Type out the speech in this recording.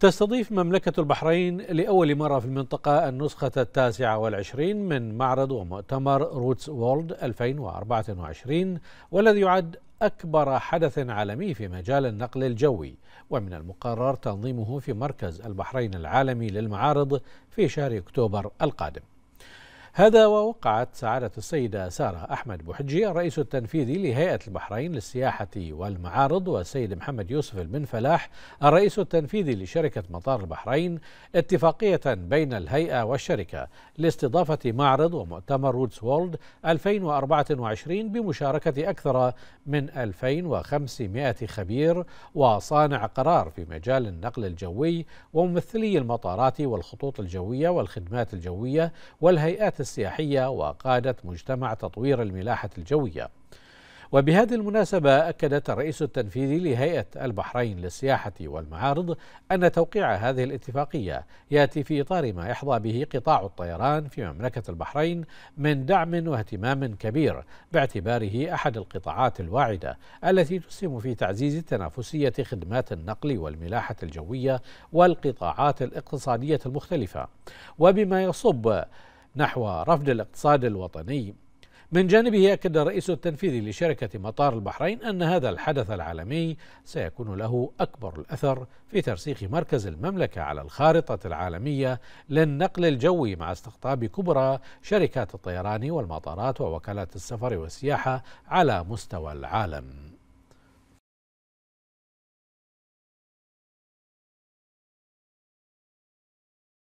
تستضيف مملكة البحرين لأول مرة في المنطقة النسخة التاسعة والعشرين من معرض ومؤتمر روتس وولد 2024 والذي يعد أكبر حدث عالمي في مجال النقل الجوي ومن المقرر تنظيمه في مركز البحرين العالمي للمعارض في شهر أكتوبر القادم هذا ووقعت سعادة السيدة سارة أحمد بوحجي الرئيس التنفيذي لهيئة البحرين للسياحة والمعارض والسيد محمد يوسف البن فلاح الرئيس التنفيذي لشركة مطار البحرين اتفاقية بين الهيئة والشركة لاستضافة معرض ومؤتمر رودس وولد 2024 بمشاركة أكثر من 2500 خبير وصانع قرار في مجال النقل الجوي وممثلي المطارات والخطوط الجوية والخدمات الجوية والهيئات السياحية وقادة مجتمع تطوير الملاحة الجوية وبهذه المناسبة أكدت الرئيس التنفيذي لهيئة البحرين للسياحة والمعارض أن توقيع هذه الاتفاقية يأتي في إطار ما يحظى به قطاع الطيران في مملكة البحرين من دعم واهتمام كبير باعتباره أحد القطاعات الواعدة التي تسهم في تعزيز تنافسية خدمات النقل والملاحة الجوية والقطاعات الاقتصادية المختلفة وبما يصب نحو رفض الاقتصاد الوطني من جانبه أكد الرئيس التنفيذي لشركة مطار البحرين أن هذا الحدث العالمي سيكون له أكبر الأثر في ترسيخ مركز المملكة على الخارطة العالمية للنقل الجوي مع استقطاب كبرى شركات الطيران والمطارات ووكالات السفر والسياحة على مستوى العالم